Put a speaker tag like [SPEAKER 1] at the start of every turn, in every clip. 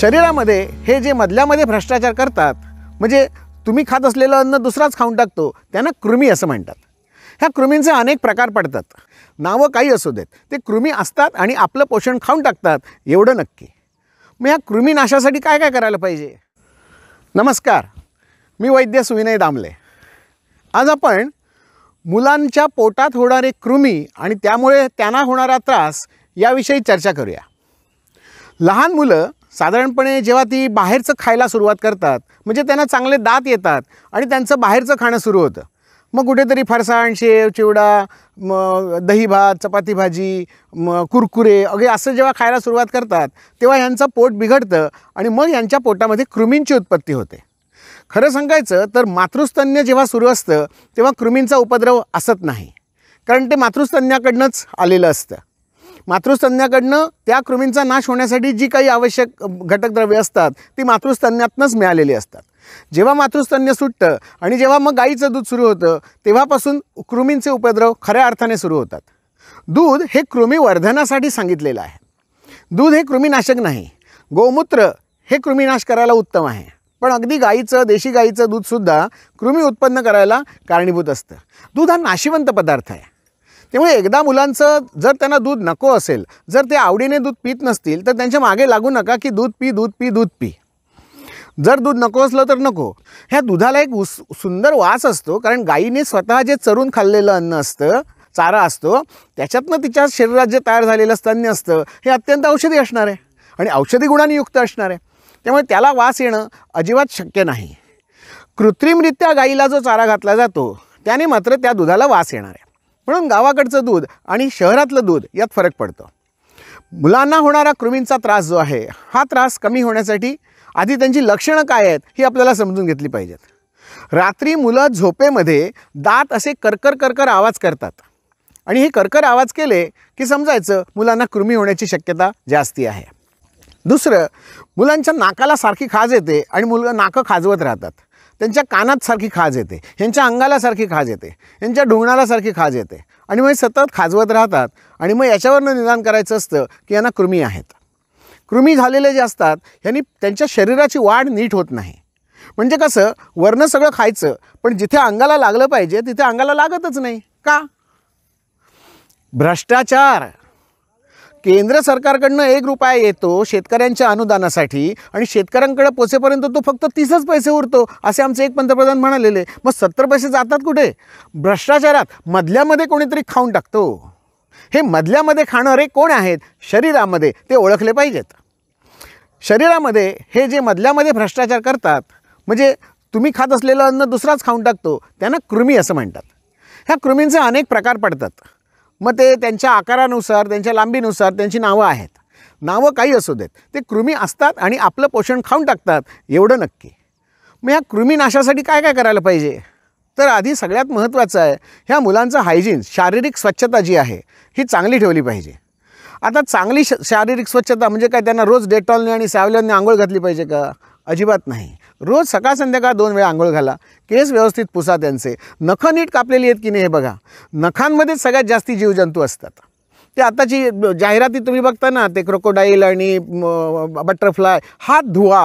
[SPEAKER 1] शरीरामध्ये हे जे मधल्यामध्ये भ्रष्टाचार करतात म्हणजे तुम्ही खात असलेलं अन्न दुसराच खाऊन टाकतो त्यांना कृमी असं म्हणतात ह्या कृमींचे अनेक प्रकार पडतात नावं काही असू देत ते कृमी असतात आणि आपलं पोषण खाऊन टाकतात एवढं नक्की मग ह्या कृमीनाशासाठी काय काय करायला पाहिजे नमस्कार मी वैद्य सुविनय दामले आज आपण मुलांच्या पोटात होणारे कृमी आणि त्यामुळे त्यांना होणारा त्रास याविषयी चर्चा करूया लहान मुलं साधारणपणे जेव्हा ती बाहेरचं खायला सुरुवात करतात म्हणजे त्यांना चांगले दात येतात आणि त्यांचं बाहेरचं खाणं सुरू होतं मग कुठेतरी फरसाण शेव चिवडा मग दही भात चपाती भाजी मग कुरकुरे अगे असं जेव्हा खायला सुरुवात करतात तेव्हा यांचं पोट बिघडतं आणि मग यांच्या पोटामध्ये कृमींची उत्पत्ती होते खरं सांगायचं तर मातृस्तन्य जेव्हा सुरू असतं तेव्हा कृमींचा उपद्रव असत नाही कारण ते मातृस्तन्याकडनंच आलेलं असतं मातृस्तन्याकडनं त्या कृमींचा नाश होण्यासाठी जी काही आवश्यक घटकद्रव्ये असतात ती मातृस्तन्यातनंच मिळालेली असतात जेव्हा मातृस्तन्य सुटतं आणि जेव्हा मग गाईचं दूध सुरू होतं तेव्हापासून कृमींचे उपद्रव खऱ्या अर्थाने सुरू होतात दूध हे कृमीवर्धनासाठी सांगितलेलं आहे दूध हे कृमीनाशक नाही गोमूत्र हे कृमीनाश करायला उत्तम आहे पण अगदी गाईचं देशी गाईचं दूधसुद्धा कृमी उत्पन्न करायला कारणीभूत असतं दूध हा नाशिवंत पदार्थ आहे त्यामुळे एकदा मुलांचं जर त्यांना दूध नको असेल जर ते आवडीने दूध पित नसतील तर त्यांच्या मागे लागू नका की दूध पी दूध पी दूध पी जर दूध नको असलं तर नको ह्या दुधाला एक उस सुंदर वास असतो कारण गाईने स्वतः जे चरून खाल्लेलं अन्न असतं चारा असतो त्याच्यातनं तिच्या शरीरात जे तयार झालेलं स्तन्य असतं हे अत्यंत औषधी असणार आहे आणि औषधी गुणांनी युक्त असणार आहे त्यामुळे त्याला वास येणं अजिबात शक्य नाही कृत्रिमरित्या गाईला जो चारा घातला जातो त्याने मात्र त्या दुधाला वास येणार आहे म्हणून गावाकडचं दूध आणि शहरातलं दूध यात फरक पडतो मुलांना होणारा कृमींचा त्रास जो आहे हा त्रास कमी होण्यासाठी आधी त्यांची लक्षणं काय आहेत ही आपल्याला समजून घेतली पाहिजेत रात्री मुलं झोपेमध्ये दात असे करकर करकर आवाज करतात आणि हे करकर आवाज केले की समजायचं मुलांना कृमी होण्याची शक्यता जास्ती आहे दुसरं मुलांच्या नाकाला सारखी खाज येते आणि मुलं नाकं खाजवत राहतात त्यांच्या कानात सारखी खाज येते यांच्या अंगाला सारखी खाज येते यांच्या ढुंगणाला सारखी खाज येते आणि मग सतत खाजवत राहतात आणि मग याच्यावरनं निदान करायचं असतं की यांना कृमी आहेत कृमी झालेले जे असतात यांनी त्यांच्या शरीराची वाढ नीट होत नाही म्हणजे कसं वर्ण सगळं खायचं पण जिथे अंगाला लागलं पाहिजे तिथे अंगाला लागतच नाही का भ्रष्टाचार केंद्र सरकारकडनं एक रुपया येतो शेतकऱ्यांच्या अनुदानासाठी आणि शेतकऱ्यांकडे पोचेपर्यंत तो फक्त तीसच पैसे उरतो असे आमचे एक पंतप्रधान म्हणालेले मग सत्तर पैसे जातात कुठे भ्रष्टाचारात मधल्यामध्ये कोणीतरी खाऊन टाकतो हे मधल्यामध्ये खाणारे कोण आहेत शरीरामध्ये ते ओळखले पाहिजेत शरीरामध्ये हे जे मधल्यामध्ये भ्रष्टाचार करतात म्हणजे तुम्ही खात असलेलं अन्न दुसराच खाऊन टाकतो त्यांना कृमी असं म्हणतात ह्या कृमींचे अनेक प्रकार पडतात मग ते त्यांच्या आकारानुसार त्यांच्या लांबीनुसार त्यांची नावं आहेत नावं काही असू देत ते कृमी असतात आणि आपलं पोषण खाऊन टाकतात एवढं नक्की मग ह्या कृमीनाशासाठी काय काय करायला पाहिजे तर आधी सगळ्यात महत्त्वाचं आहे ह्या मुलांचं हायजीन शारीरिक स्वच्छता जी आहे ही चांगली ठेवली पाहिजे आता चांगली श शारीरिक स्वच्छता म्हणजे काय त्यांना रोज डेटॉलने आणि सॅवलनने आंघोळ घातली पाहिजे का अजिबात नाही रोज सकाळ संध्याकाळ दोन वेळा आंघोळ घाला केस व्यवस्थित पुसा त्यांचे नखं नीट कापलेली आहेत की नाही हे बघा नखांमध्येच सगळ्यात जास्ती जीवजंतू असतात ते आताची जाहिराती तुम्ही बघता ना ते क्रोकोडाईल आणि बटरफ्लाय हात धुवा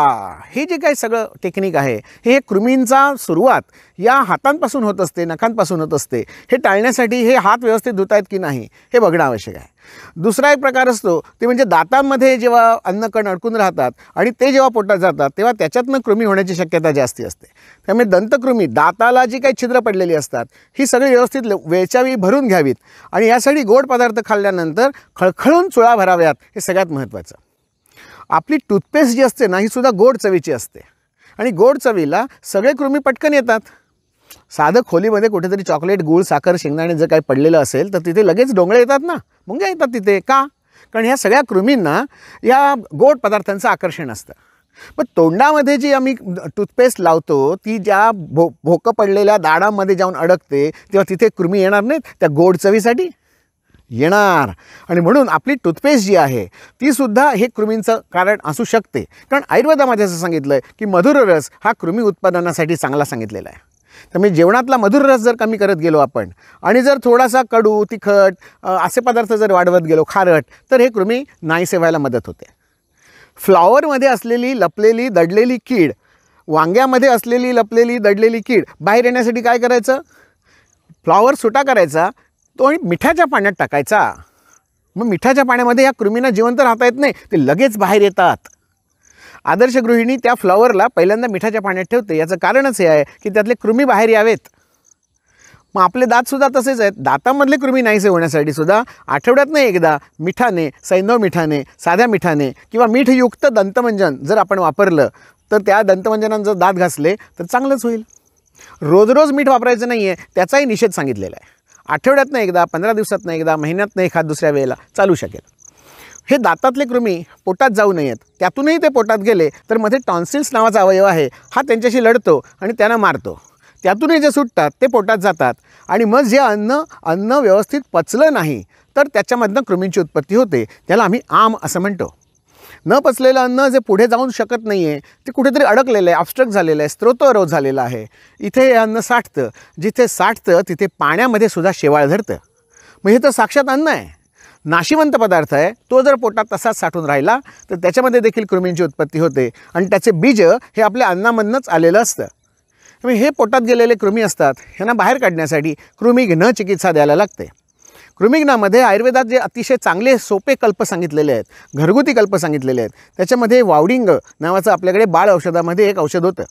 [SPEAKER 1] हे जे काही सगळं टेक्निक आहे हे कृमींचा सुरुवात या हातांपासून होत असते नखांपासून होत असते हे टाळण्यासाठी हे हात व्यवस्थित धुतायत की नाही हे बघणं आवश्यक आहे दुसरा एक प्रकार असतो ते म्हणजे दातांमध्ये जेव्हा अन्नकण अडकून राहतात आणि ते जेव्हा पोटात जातात तेव्हा त्याच्यातनं कृमी होण्याची शक्यता जास्ती असते त्यामुळे दंतकृमी दाताला जी काही छिद्र पडलेली असतात ही सगळी व्यवस्थित वेळच्या वेळी भरून घ्यावीत आणि यासाठी गोड पदार्थ खाल्ल्यानंतर खळखळून चुळा भराव्यात हे सगळ्यात महत्त्वाचं आपली टूथपेस्ट जी असते ना ही सुद्धा गोड चवीची असते आणि गोड चवीला सगळे कृमी पटकन येतात साधं खोलीमध्ये कुठेतरी चॉकलेट गूळ साखर शेंगदाणे जर काही पडलेलं असेल तर तिथे लगेच डोंगळे येतात ना मुंग्या येतात तिथे का कारण ह्या सगळ्या कृमींना या गोड पदार्थांचं आकर्षण असतं पण तोंडामध्ये जी आम्ही टूथपेस्ट लावतो ती ज्या भो भोकं पडलेल्या दाडामध्ये जाऊन अडकते तेव्हा तिथे कृमी येणार नाहीत त्या गोड चवीसाठी येणार आणि म्हणून आपली टूथपेस्ट जी आहे तीसुद्धा हे कृमींचं कारण असू शकते कारण आयुर्वेदामध्ये असं सांगितलं की मधुर रस हा कृमी उत्पादनासाठी चांगला सांगितलेला आहे त्यामुळे जेवणातला मधुर रस जर कमी करत गेलो आपण आणि जर थोडासा कडू तिखट असे पदार्थ जर वाढवत गेलो खारट तर हे कृमी नाहीसे व्हायला मदत होते फ्लॉवरमध्ये असलेली लपलेली दडलेली कीड वांग्यामध्ये असलेली लपलेली दडलेली कीड बाहेर येण्यासाठी काय करायचं फ्लॉवर सुटा करायचा तो आणि मिठाच्या पाण्यात टाकायचा मग मिठाच्या पाण्यामध्ये या कृमींना जिवंत राहता येत नाही ते लगेच बाहेर येतात आदर्श गृहिणी त्या फ्लॉवरला पहिल्यांदा मिठाच्या पाण्यात ठेवते याचं कारणच हे आहे की त्यातले कृमी बाहेर यावेत मग आपले दातसुद्धा तसेच आहेत दातामधले कृमी नाहीसे होण्यासाठी सुद्धा आठवड्यातनं एकदा मिठाने सैनव मिठाने साध्या मिठाने किंवा मीठयुक्त दंतमंजन जर आपण वापरलं तर त्या दंतमंजनांचं दात घासले तर चांगलंच होईल रोज रोज मीठ वापरायचं नाही आहे त्याचाही निषेध सांगितलेला आहे आठवड्यातनं एकदा पंधरा दिवसातनं एकदा महिन्यातनं एखाद दुसऱ्या वेळेला चालू शकेल हे दातातले कृमी पोटात जाऊ नयेत त्यातूनही ते पोटात गेले तर मध्ये टॉन्सिल्स नावाचा अवयव आहे हा त्यांच्याशी लढतो आणि त्यांना मारतो त्यातूनही जे सुटतात ते पोटात जातात आणि मग जे अन्न अन्न व्यवस्थित पचलं नाही तर त्याच्यामधनं कृमींची उत्पत्ती होते त्याला आम्ही आम असं म्हणतो न पचलेलं अन्न जे पुढे जाऊन शकत नाही आहे ते कुठेतरी अडकलेलं आहे ऑबस्ट्रक्ट झालेलं आहे स्त्रोतरोध झालेला आहे इथे हे अन्न साठतं जिथे साठतं तिथे पाण्यामध्ये सुद्धा शेवाळ धरतं मग हे तर साक्षात अन्न आहे नाशिवंत पदार्थ आहे तो जर पोटात तसाच साठून राहिला तर त्याच्यामध्ये देखील कृमींची उत्पत्ती होते आणि त्याचे बीज हे आपल्या अन्नामधनंच आलेलं असतं म्हणजे हे पोटात गेलेले कृमी असतात ह्यांना बाहेर काढण्यासाठी कृमिघ्न चिकित्सा द्यायला लागते कृमिघ्नामध्ये आयुर्वेदात जे अतिशय चांगले सोपे कल्प सांगितलेले आहेत घरगुती कल्प सांगितलेले आहेत त्याच्यामध्ये वावडिंग नावाचं आपल्याकडे बाळ औषधामध्ये एक औषध होतं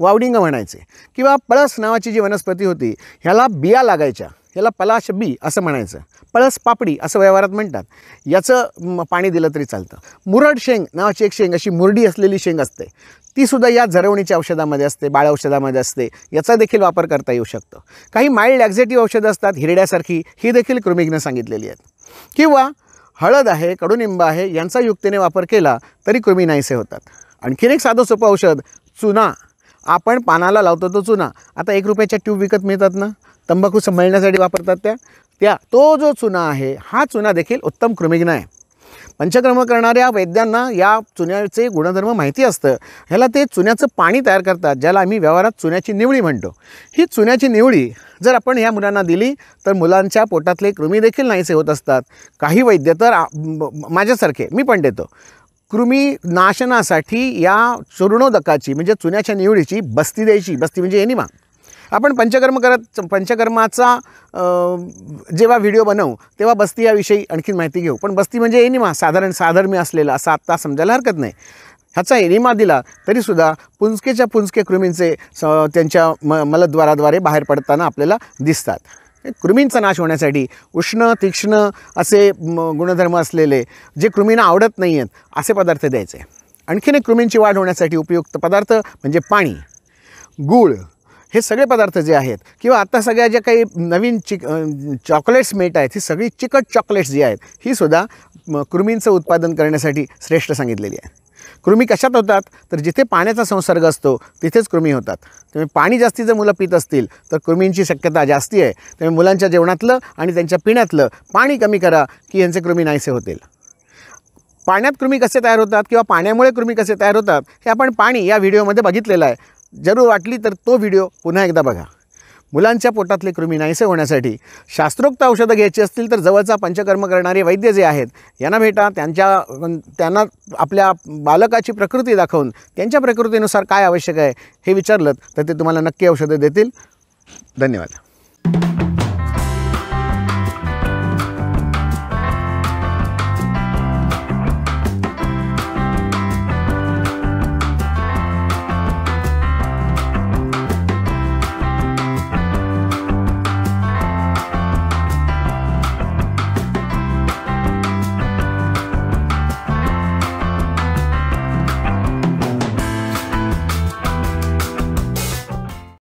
[SPEAKER 1] वावडिंग म्हणायचे किंवा पळस नावाची जी वनस्पती होती ह्याला बिया लागायच्या याला पलाश बी असं म्हणायचं पळस पापडी असं व्यवहारात म्हणतात याचं पाणी दिलं तरी चालतं मुरड शेंग नावाची एक शेंग अशी मुरडी असलेली शेंग असते तीसुद्धा या झरवणीच्या औषधामध्ये असते बाळ औषधामध्ये असते याचा देखील वापर करता येऊ शकतो काही माइल्ड ॲक्झेटिव्ह औषधं असतात हिरड्यासारखी ही देखील कृमिकनं सांगितलेली आहेत किंवा हळद आहे कडुनिंब आहे यांचा युक्तीने वापर केला तरी कृमी नाहीसे होतात आणखीन एक साधं सोपं औषध चुना आपण पानाला लावतो तो चुना आता एक रुपयाच्या ट्यूब विकत मिळतात ना तंबाखू संभाळण्यासाठी वापरतात त्या त्या तो जो चुना आहे हा चुना देखील उत्तम कृमिघ्न आहे पंचक्रम करणाऱ्या वैद्यांना या चुन्याचे गुणधर्म माहिती असतं ह्याला ते चुन्याचं पाणी तयार करतात ज्याला आम्ही व्यवहारात चुन्याची निवळी म्हणतो ही चुन्याची निवळी जर आपण ह्या मुलांना दिली तर मुलांच्या पोटातले कृमी देखील नाहीसे होत असतात काही वैद्य तर माझ्यासारखे मी पण देतो कृमी नाशनासाठी या चूर्णोदकाची म्हणजे चुन्याच्या निवडीची बस्ती द्यायची बस्ती म्हणजे एनिमा आपण पंचकर्म करत पंचकर्माचा जेव्हा व्हिडिओ बनवू तेव्हा बस्ती याविषयी आणखी माहिती घेऊ पण बस्ती म्हणजे एनिमा साधारण साधर्म्य असलेला असा आत्ता समजायला हरकत नाही ह्याचा एनिमा दिला तरीसुद्धा पुंजकेच्या पुंजके कृमींचे स त्यांच्या म मलद्वाराद्वारे बाहेर पडताना आपल्याला दिसतात कृमींचा नाश होण्यासाठी उष्ण तीक्ष्ण असे गुणधर्म असलेले जे कृमींना आवडत नाही आहेत असे पदार्थ द्यायचे आणखीन एक कृमींची वाढ होण्यासाठी उपयुक्त पदार्थ म्हणजे पाणी गूळ हे सगळे पदार्थ जे आहेत किंवा आता सगळ्या ज्या काही नवीन चिक चॉकलेट्स मिळत आहेत ही सगळी चिकट चॉकलेट्स जी आहेत ही सुद्धा कृमींचं उत्पादन करण्यासाठी श्रेष्ठ सांगितलेली आहे कृमी कशात होतात तर जिथे पाण्याचा संसर्ग असतो तिथेच कृमी होतात त्यामुळे पाणी जास्ती जर मुलं पित असतील तर कृमींची शक्यता जास्ती आहे त्यामुळे मुलांच्या जेवणातलं आणि त्यांच्या पिण्यातलं पाणी कमी करा की यांचे कृमी नाहीसे होतील पाण्यात कृमी कसे तयार होतात किंवा पाण्यामुळे कृमी कसे तयार होतात हे आपण पाणी या व्हिडिओमध्ये बघितलेलं आहे जरूर वाटली तर तो व्हिडिओ पुन्हा एकदा बघा मुलांच्या पोटातले कृमी नाहीसे होण्यासाठी शास्त्रोक्त औषधं घ्यायची असतील तर जवळचा पंचकर्म करणारे वैद्य जे आहेत यांना भेटा त्यांच्या त्यांना आपल्या बालकाची प्रकृती दाखवून त्यांच्या प्रकृतीनुसार काय आवश्यक आहे हे विचारलं तर ते तुम्हाला नक्की औषधं देतील धन्यवाद